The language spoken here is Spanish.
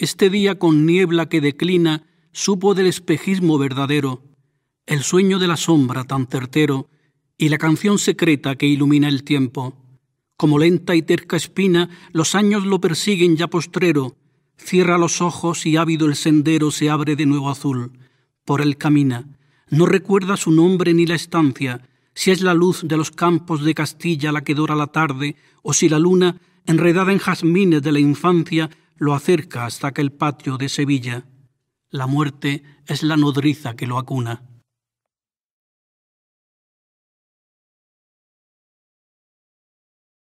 Este día con niebla que declina supo del espejismo verdadero, el sueño de la sombra tan certero y la canción secreta que ilumina el tiempo. Como lenta y terca espina, los años lo persiguen ya postrero. Cierra los ojos y ávido el sendero se abre de nuevo azul. Por él camina. No recuerda su nombre ni la estancia, si es la luz de los campos de Castilla la que dora la tarde, o si la luna, enredada en jazmines de la infancia, lo acerca hasta aquel patio de Sevilla. La muerte es la nodriza que lo acuna.